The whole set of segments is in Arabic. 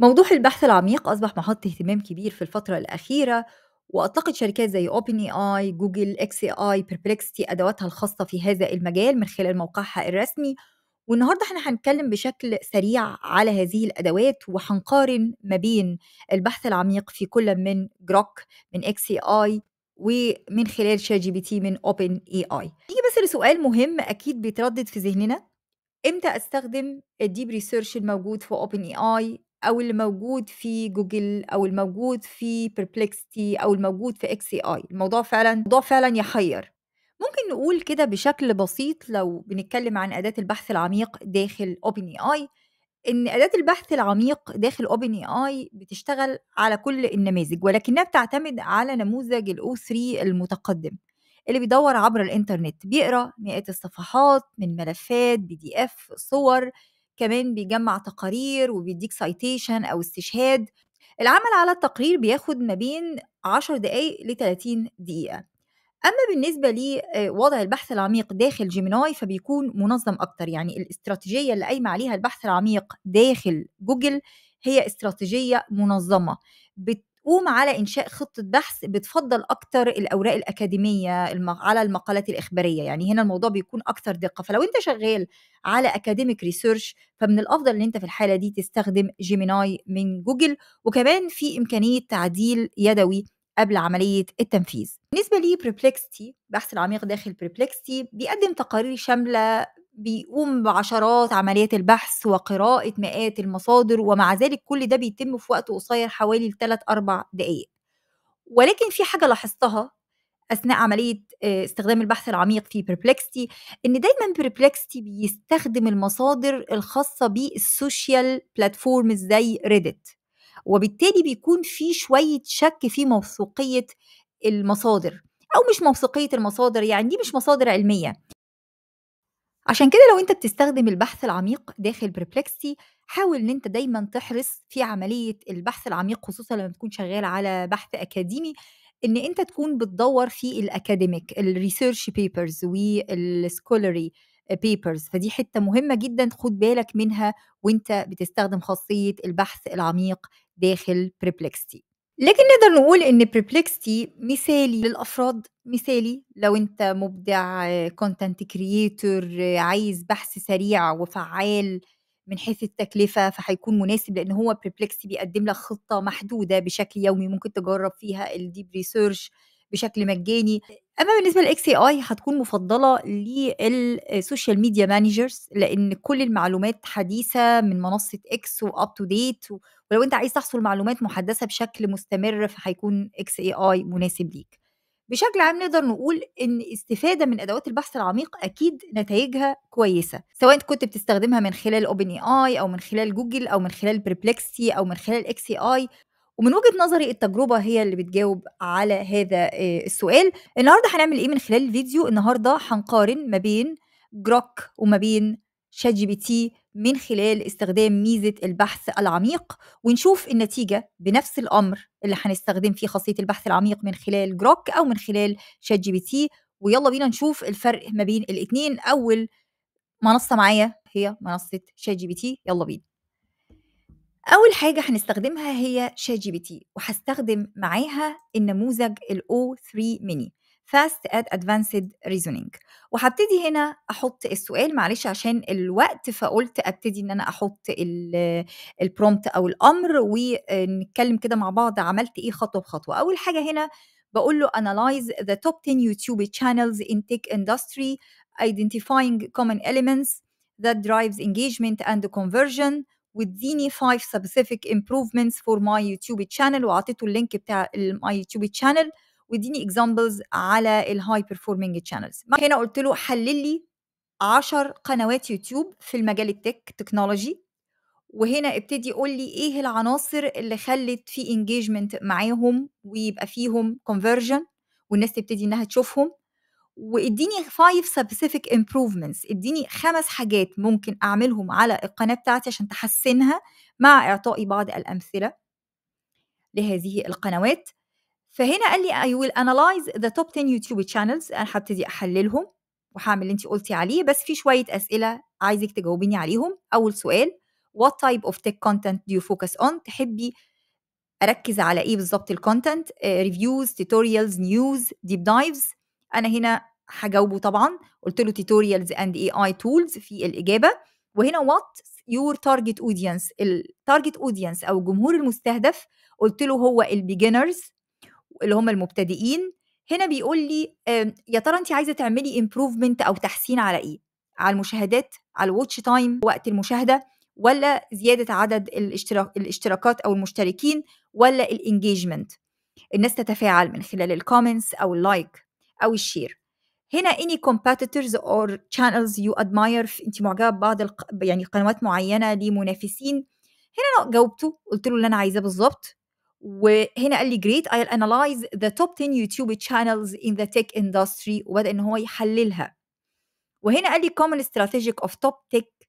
موضوع البحث العميق أصبح محط اهتمام كبير في الفترة الأخيرة وأطلقت شركات زي اوبن اي اي جوجل اكس اي اي بيربلكستي أدواتها الخاصة في هذا المجال من خلال موقعها الرسمي والنهارده احنا هنتكلم بشكل سريع على هذه الادوات وهنقارن ما بين البحث العميق في كل من جروك من اكس اي اي ومن خلال شات جي بي تي من اوبن اي اي نيجي بس لسؤال مهم اكيد بيتردد في ذهننا امتى استخدم الديب ريسيرش الموجود في اوبن اي اي او الموجود في جوجل او الموجود في بيربلكستي او الموجود في اكس اي الموضوع فعلا موضوع فعلا يحير ممكن نقول كده بشكل بسيط لو بنتكلم عن اداه البحث العميق داخل اوبن اي اي ان اداه البحث العميق داخل اوبن اي اي بتشتغل على كل النماذج ولكنها بتعتمد على نموذج الاو 3 المتقدم اللي بيدور عبر الانترنت بيقرا مئات الصفحات من ملفات بي دي اف صور كمان بيجمع تقارير وبيديك سايتيشن أو استشهاد العمل على التقرير بياخد ما بين 10 دقايق ل 30 دقيقة أما بالنسبة لوضع آه، البحث العميق داخل جيميناي فبيكون منظم أكتر يعني الاستراتيجية اللي قايمة عليها البحث العميق داخل جوجل هي استراتيجية منظمة بت بتقوم على إنشاء خطة بحث بتفضل أكتر الأوراق الأكاديمية على المقالات الإخبارية يعني هنا الموضوع بيكون أكتر دقة فلو أنت شغال على أكاديميك ريسيرش فمن الأفضل إن أنت في الحالة دي تستخدم جيميناي من جوجل وكمان في إمكانية تعديل يدوي قبل عملية التنفيذ بالنسبة لي بريبلكستي بحث العميق داخل بريبلكستي بيقدم تقارير شاملة بيقوم بعشرات عمليات البحث وقراءة مئات المصادر ومع ذلك كل ده بيتم في وقت قصير حوالي لثلاث أربع دقايق ولكن في حاجة لاحظتها أثناء عملية آه، استخدام البحث العميق في بيربلكستي إن دايما بيربلكستي بيستخدم المصادر الخاصة بالسوشيال بلاتفورمز زي ريدت وبالتالي بيكون في شوية شك في موثوقية المصادر أو مش موثوقية المصادر يعني دي مش مصادر علمية عشان كده لو انت بتستخدم البحث العميق داخل بريبلكسي حاول ان انت دايما تحرص في عمليه البحث العميق خصوصا لما تكون شغال على بحث اكاديمي ان انت تكون بتدور في الاكاديميك الريسيرش بيبرز والسكولري بيبرز فدي حته مهمه جدا خد بالك منها وانت بتستخدم خاصيه البحث العميق داخل بريبلكستي لكن نقدر نقول إن بريبلكستي مثالي للأفراد مثالي لو أنت مبدع كونتنت كرييتور عايز بحث سريع وفعال من حيث التكلفة فهيكون مناسب لأن هو بريبلكستي بيقدم لك خطة محدودة بشكل يومي ممكن تجرب فيها الديب ريسيرش بشكل مجاني اما بالنسبه للاكس اي اي هتكون مفضله للسوشيال ميديا مانجرز لان كل المعلومات حديثه من منصه اكس واب تو ديت ولو انت عايز تحصل معلومات محدثه بشكل مستمر فهيكون اكس اي اي مناسب ليك بشكل عام نقدر نقول ان استفاده من ادوات البحث العميق اكيد نتائجها كويسه سواء انت كنت بتستخدمها من خلال اوبن اي اي او من خلال جوجل او من خلال بريبلكسي او من خلال اكس اي ومن وجهه نظري التجربه هي اللي بتجاوب على هذا آه، السؤال النهارده هنعمل ايه من خلال الفيديو النهارده هنقارن ما بين جروك وما بين شات جي بي تي من خلال استخدام ميزه البحث العميق ونشوف النتيجه بنفس الامر اللي هنستخدم فيه خاصيه البحث العميق من خلال جروك او من خلال شات جي بي تي ويلا بينا نشوف الفرق ما بين الاثنين اول منصه معايا هي منصه شات جي بي تي يلا بينا أول حاجة هنستخدمها هي شات جي بي تي وهستخدم معاها النموذج الـ O3 mini Fast at Advanced Reasoning وهبتدي هنا أحط السؤال معلش عشان الوقت فقلت أبتدي إن أنا أحط البرومت أو الأمر ونتكلم كده مع بعض عملت إيه خطوة بخطوة أول حاجة هنا بقول له analyze the top 10 YouTube channels in tech industry identifying common elements that drives engagement and conversion واديني 5 specific improvements for my YouTube channel واعطيته اللينك بتاع my YouTube channel واديني examples على الهاي performing channels هنا قلت له حلل لي 10 قنوات يوتيوب في المجال التك تكنولوجي وهنا ابتدي قول لي ايه العناصر اللي خلت في انجيجمنت معاهم ويبقى فيهم كونفرجن والناس تبتدي انها تشوفهم واديني 5 سبيسيفيك امبروفمنتس اديني خمس حاجات ممكن اعملهم على القناه بتاعتي عشان تحسنها مع اعطائي بعض الامثله لهذه القنوات فهنا قال لي I will analyze the top 10 YouTube channels أنا هبتدي أحللهم وهعمل اللي أنت قلتي عليه بس في شوية أسئلة عايزك تجاوبيني عليهم أول سؤال What type of tech content do you focus on تحبي أركز على إيه بالظبط الكونتنت ريفيوز توتوريالز نيوز ديب دايفز انا هنا هجاوبه طبعا قلت له tutorials and AI tools في الإجابة وهنا what your target audience التارجت اودينس أو الجمهور المستهدف قلت له هو البيجنرز اللي هم المبتدئين هنا بيقول لي يا ترى انت عايزه تعملي امبروفمنت او تحسين على ايه على المشاهدات على الواتش تايم وقت المشاهده ولا زياده عدد الاشتراك الاشتراكات او المشتركين ولا الانجيجمنت الناس تتفاعل من خلال الكومنتس او اللايك أو الشير هنا any competitors or channels you admire انت معجبه ببعض الق... يعني قنوات معينه لمنافسين هنا انا جاوبته قلت له اللي انا عايزاه بالظبط وهنا قال لي great I'll analyze the top 10 YouTube channels in the tech industry وبدأ ان هو يحللها وهنا قال لي common strategic of top tech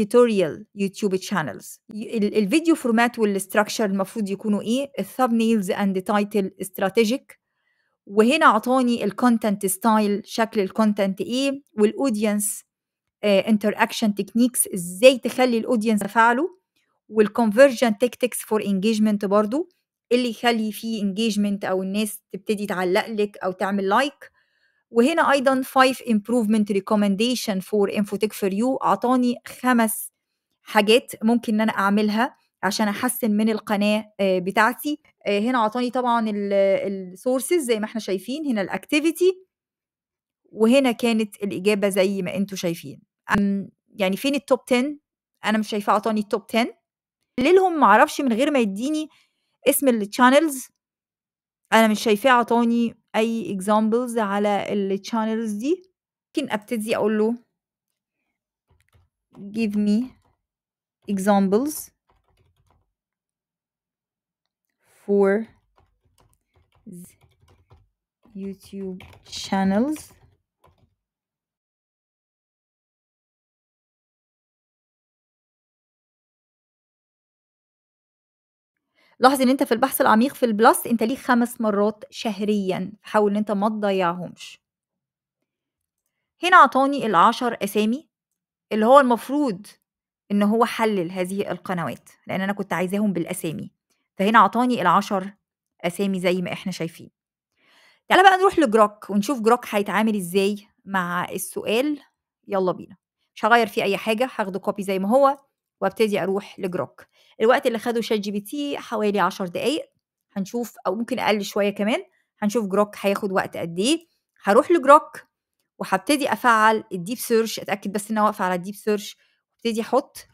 tutorial YouTube channels الفيديو فورمات والاستراكشر المفروض يكونوا ايه thumbnails اند تايتل استراتيجيك وهنا اعطوني الكونتنت ستايل شكل الكونتنت ايه والاودينس انتراكشن تكنيكس ازاي تخلي الاودينس تفاعله والكونفرجن تكتكس فور انجيجمنت برضو اللي يخلي فيه انجيجمنت او الناس تبتدي تعلق لك او تعمل لايك like. وهنا ايضا 5 امبروفمنت ريكومنديشن فور انفوتك فور يو اعطاني خمس حاجات ممكن ان انا اعملها عشان احسن من القناه آه، بتاعتي آه، هنا عطاني طبعا السورسز زي ما احنا شايفين هنا الاكتيفيتي وهنا كانت الاجابه زي ما انتم شايفين يعني فين التوب 10 انا مش شايفاه عطاني التوب 10 ليلهم معرفش من غير ما يديني اسم التشانلز انا مش شايفاه عطاني اي اكزامبلز على التشانلز دي ممكن ابتدي اقول له give me examples for YouTube channels. لاحظ ان انت في البحث العميق في البلس انت ليك خمس مرات شهريا حاول ان انت ما تضيعهمش هنا عطاني العشر اسامي اللي هو المفروض ان هو حلل هذه القنوات لان انا كنت عايزاهم بالاسامي فهنا عطاني العشر اسامي زي ما احنا شايفين تعالى بقى نروح لجروك ونشوف جروك هيتعامل ازاي مع السؤال يلا بينا مش هغير فيه اي حاجه هاخده كوبي زي ما هو وابتدي اروح لجروك الوقت اللي خده شات جي بي تي حوالي 10 دقايق هنشوف او ممكن اقل شويه كمان هنشوف جروك هياخد وقت قد ايه هروح لجروك وهبتدي افعل الديب سيرش اتاكد بس ان انا واقفه على الديب سيرش وابتدي احط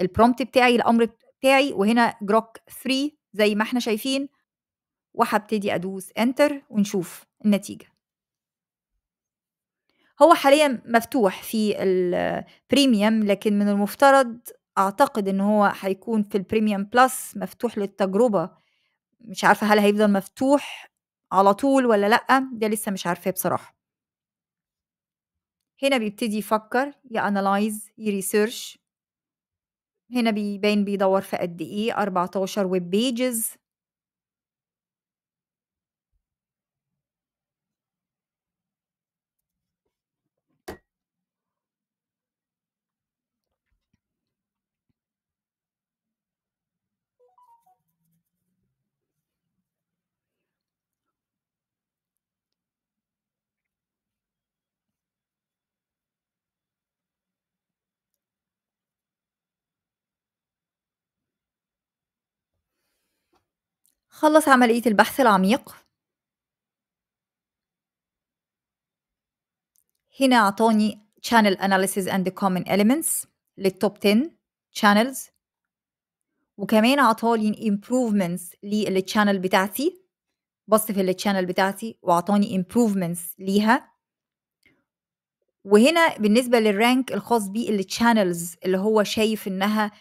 البرومبت بتاعي الامر بتاعي وهنا جروك 3 زي ما احنا شايفين وهبتدي ادوس انتر ونشوف النتيجه هو حاليا مفتوح في البريميوم لكن من المفترض اعتقد ان هو هيكون في البريميوم بلس مفتوح للتجربه مش عارفه هل هيفضل مفتوح على طول ولا لا ده لسه مش عارفاه بصراحه هنا بيبتدي يفكر يانالايز يريسيرش هنا بيبين بيدور في قد إيه 14 ويب بيجز خلص عملية البحث العميق هنا أعطوني Channel Analysis and the Common Elements للتوب 10 channels وكمان أعطوني improvements للتشانل بتاعتي بص في التشانل بتاعتي وأعطوني improvements ليها وهنا بالنسبة للرانك الخاص بيه Channels اللي هو شايف إنها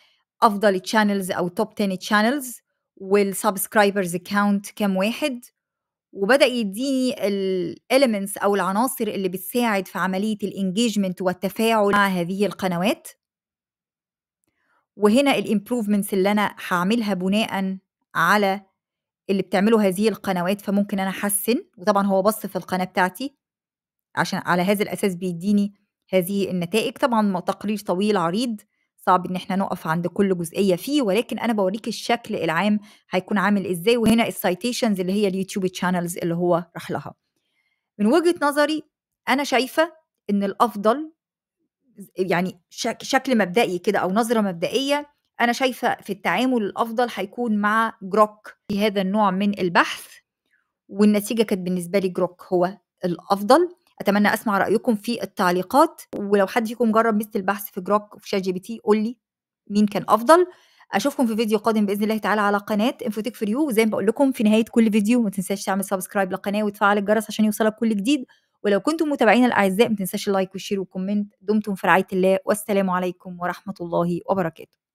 أفضل تشانلز أو توب 10 تشانلز والسبسكرايبرز كاونت كام واحد وبدا يديني الاليمنتس او العناصر اللي بتساعد في عمليه الانجيجمنت والتفاعل مع هذه القنوات وهنا الامبروفمنتس اللي انا هعملها بناء على اللي بتعمله هذه القنوات فممكن انا احسن وطبعا هو بص في القناه بتاعتي عشان على هذا الاساس بيديني هذه النتائج طبعا تقرير طويل عريض صعب ان احنا نقف عند كل جزئيه فيه ولكن انا بوريك الشكل العام هيكون عامل ازاي وهنا السايتيشنز اللي هي اليوتيوب تشانلز اللي هو راح لها من وجهه نظري انا شايفه ان الافضل يعني شكل مبدئي كده او نظره مبدئيه انا شايفه في التعامل الافضل هيكون مع جروك في هذا النوع من البحث والنتيجه كانت بالنسبه لي جروك هو الافضل اتمنى اسمع رايكم في التعليقات ولو حد فيكم جرب مثل البحث في جروك وفي شات جي بي تي قول لي مين كان افضل اشوفكم في فيديو قادم باذن الله تعالى على قناه انفوتيك فور يو وزي ما بقول لكم في نهايه كل فيديو ما تنساش تعمل سبسكرايب للقناه وتفعل الجرس عشان يوصلك كل جديد ولو كنتم متابعين الاعزاء ما تنساش اللايك والشير والكومنت دمتم في رعايه الله والسلام عليكم ورحمه الله وبركاته